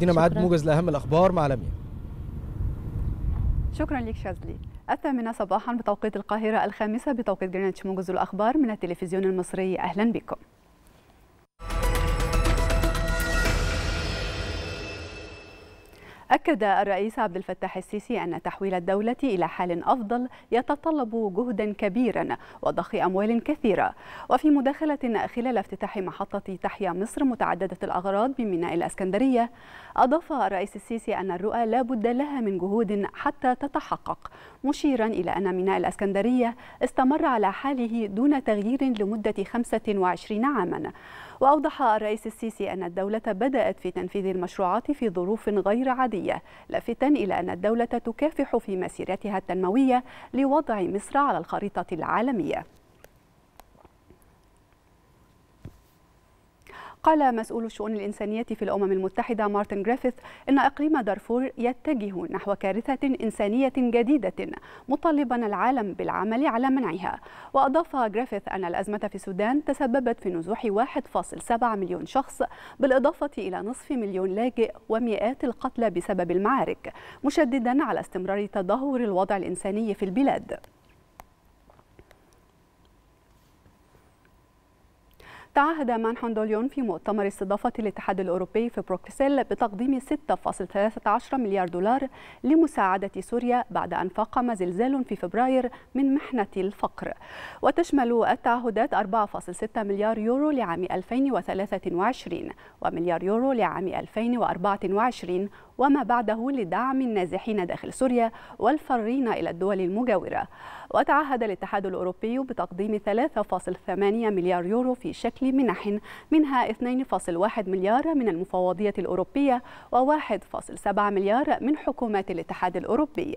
دينا معاد موجز لاهم الاخبار مع لميا شكرا لك شاذلي الثامنة صباحا بتوقيت القاهرة الخامسة بتوقيت جرينتش موجز الأخبار من التلفزيون المصري أهلا بكم أكد الرئيس عبد الفتاح السيسي أن تحويل الدولة إلى حال أفضل يتطلب جهدا كبيرا وضخ أموال كثيرة وفي مداخلة خلال افتتاح محطة تحيا مصر متعددة الأغراض بميناء الأسكندرية أضاف الرئيس السيسي أن الرؤى لا بد لها من جهود حتى تتحقق مشيرا إلى أن ميناء الأسكندرية استمر على حاله دون تغيير لمدة 25 عاما وأوضح الرئيس السيسي أن الدولة بدأت في تنفيذ المشروعات في ظروف غير عادية لافتا إلى أن الدولة تكافح في مسيرتها التنموية لوضع مصر على الخريطة العالمية قال مسؤول الشؤون الإنسانية في الأمم المتحدة مارتن جريفيث إن إقليم دارفور يتجه نحو كارثة إنسانية جديدة مطالبا العالم بالعمل على منعها وأضاف جريفيث أن الأزمة في السودان تسببت في نزوح 1.7 مليون شخص بالإضافة إلى نصف مليون لاجئ ومئات القتلى بسبب المعارك مشددا على استمرار تدهور الوضع الإنساني في البلاد تعهد مانحون دوليون في مؤتمر استضافة الاتحاد الأوروبي في بروكسل بتقديم 6.13 مليار دولار لمساعدة سوريا بعد أن فاقم زلزال في فبراير من محنة الفقر وتشمل التعهدات 4.6 مليار يورو لعام 2023 ومليار يورو لعام 2024 وما بعده لدعم النازحين داخل سوريا والفارين إلى الدول المجاورة وتعهد الاتحاد الأوروبي بتقديم 3.8 مليار يورو في شكل بشكل منح منها 2.1 مليار من المفوضية الأوروبية و1.7 مليار من حكومات الاتحاد الأوروبي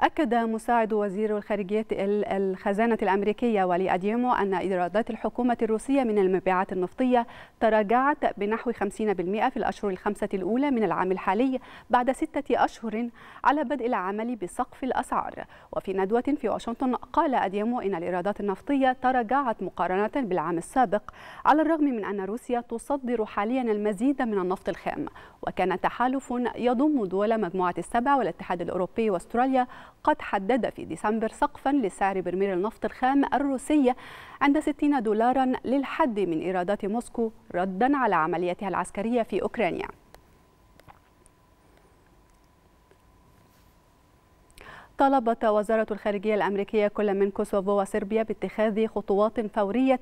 أكد مساعد وزير الخارجية الخزانة الأمريكية ولي أديمو أن إيرادات الحكومة الروسية من المبيعات النفطية تراجعت بنحو 50% في الأشهر الخمسة الأولى من العام الحالي بعد ستة أشهر على بدء العمل بسقف الأسعار وفي ندوة في واشنطن قال أديمو إن الإيرادات النفطية تراجعت مقارنة بالعام السابق على الرغم من أن روسيا تصدر حاليا المزيد من النفط الخام وكان تحالف يضم دول مجموعة السبع والاتحاد الأوروبي وأستراليا قد حدد في ديسمبر سقفا لسعر برميل النفط الخام الروسية عند 60 دولارا للحد من إيرادات موسكو ردا على عملياتها العسكرية في أوكرانيا طلبت وزارة الخارجية الأمريكية كل من كوسوفو وصربيا باتخاذ خطوات فورية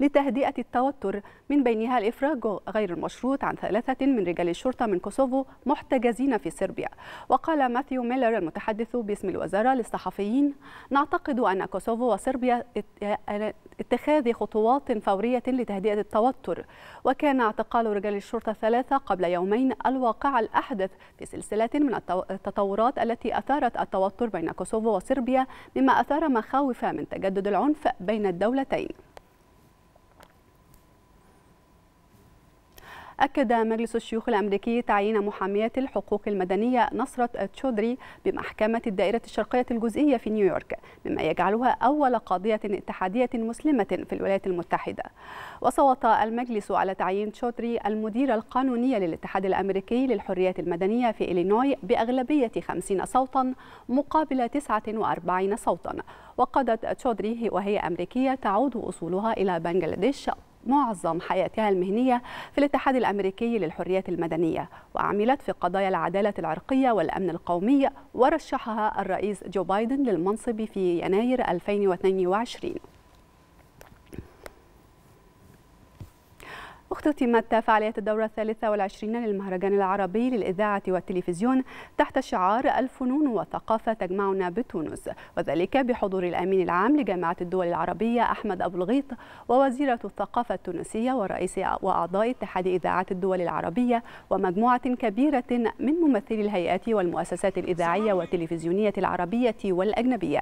لتهدئة التوتر من بينها الإفراج غير المشروط عن ثلاثة من رجال الشرطة من كوسوفو محتجزين في صربيا وقال ماثيو ميلر المتحدث باسم الوزارة للصحفيين نعتقد أن كوسوفو وصربيا اتخاذ خطوات فورية لتهدئة التوتر وكان اعتقال رجال الشرطة الثلاثة قبل يومين الواقع الأحدث في سلسلة من التطورات التي أثارت التوتر بين كوسوفو وصربيا مما أثار مخاوف من تجدد العنف بين الدولتين أكد مجلس الشيوخ الأمريكي تعيين محامية الحقوق المدنية نصرة تشودري بمحكمة الدائرة الشرقية الجزئية في نيويورك مما يجعلها أول قاضية اتحادية مسلمة في الولايات المتحدة وصوت المجلس على تعيين تشودري المديرة القانونية للاتحاد الأمريكي للحريات المدنية في إلينوي بأغلبية 50 صوتا مقابل 49 صوتا وقادت تشودري وهي أمريكية تعود أصولها إلى بنغلاديش معظم حياتها المهنية في الاتحاد الأمريكي للحريات المدنية وعملت في قضايا العدالة العرقية والأمن القومي ورشحها الرئيس جو بايدن للمنصب في يناير 2022 اختتمت فعاليات الدورة الثالثة والعشرين للمهرجان العربي للإذاعة والتلفزيون تحت شعار الفنون والثقافة تجمعنا بتونس وذلك بحضور الأمين العام لجامعة الدول العربية أحمد أبو الغيط ووزيرة الثقافة التونسية ورئيس وأعضاء اتحاد إذاعات الدول العربية ومجموعة كبيرة من ممثلي الهيئات والمؤسسات الإذاعية والتلفزيونية العربية والأجنبية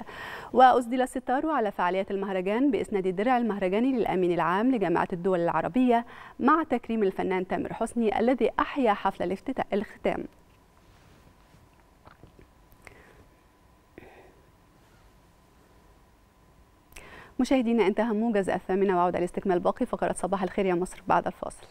وأسدل الستار على فعاليات المهرجان بإسناد درع المهرجان للأمين العام لجامعة الدول العربية مع تكريم الفنان تامر حسني الذي أحيا حفل الافتتاح الختام مشاهدينا انتهى موجز الثامنة وعودة لاستكمال باقي فقرة صباح الخير يا مصر بعد الفاصل